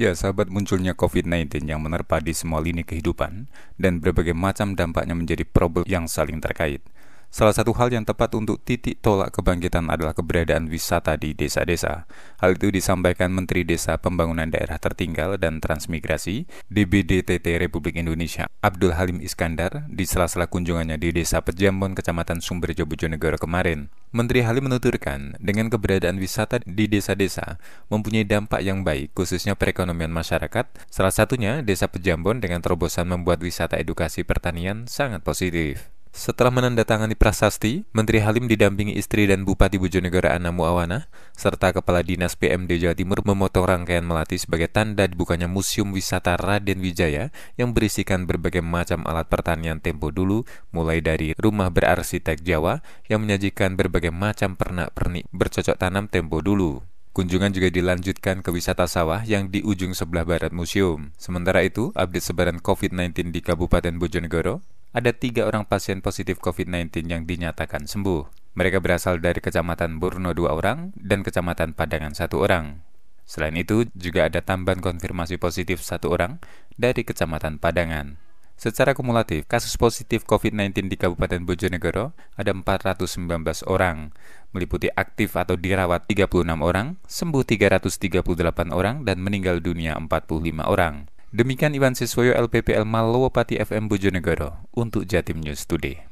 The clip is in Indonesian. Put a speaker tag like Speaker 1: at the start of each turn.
Speaker 1: Ya, sahabat munculnya COVID-19 yang menerpa di semua lini kehidupan dan berbagai macam dampaknya menjadi problem yang saling terkait. Salah satu hal yang tepat untuk titik tolak kebangkitan adalah keberadaan wisata di desa-desa. Hal itu disampaikan Menteri Desa Pembangunan Daerah Tertinggal dan Transmigrasi DBDTT Republik Indonesia Abdul Halim Iskandar di sela-sela kunjungannya di Desa Pejambon, Kecamatan Sumberjo, Bojonegoro kemarin. Menteri Halim menuturkan, dengan keberadaan wisata di desa-desa mempunyai dampak yang baik khususnya perekonomian masyarakat, salah satunya desa Pejambon dengan terobosan membuat wisata edukasi pertanian sangat positif. Setelah menandatangani prasasti, Menteri Halim didampingi istri dan Bupati Bojonegoro Anna Muawana serta Kepala Dinas PMD Jawa Timur memotong rangkaian Melati sebagai tanda dibukanya Museum Wisata Raden Wijaya yang berisikan berbagai macam alat pertanian tempo dulu, mulai dari rumah berarsitek Jawa yang menyajikan berbagai macam pernak-pernik bercocok tanam tempo dulu. Kunjungan juga dilanjutkan ke wisata sawah yang di ujung sebelah barat museum. Sementara itu, update sebaran COVID-19 di Kabupaten Bojonegoro ada tiga orang pasien positif COVID-19 yang dinyatakan sembuh. Mereka berasal dari Kecamatan Burno dua orang dan Kecamatan Padangan satu orang. Selain itu, juga ada tambahan konfirmasi positif satu orang dari Kecamatan Padangan. Secara kumulatif, kasus positif COVID-19 di Kabupaten Bojonegoro ada 419 orang, meliputi aktif atau dirawat 36 orang, sembuh 338 orang, dan meninggal dunia 45 orang. Demikian Iwan Siswoyo LPPL Malowopati FM Bojonegoro untuk Jatim News Today.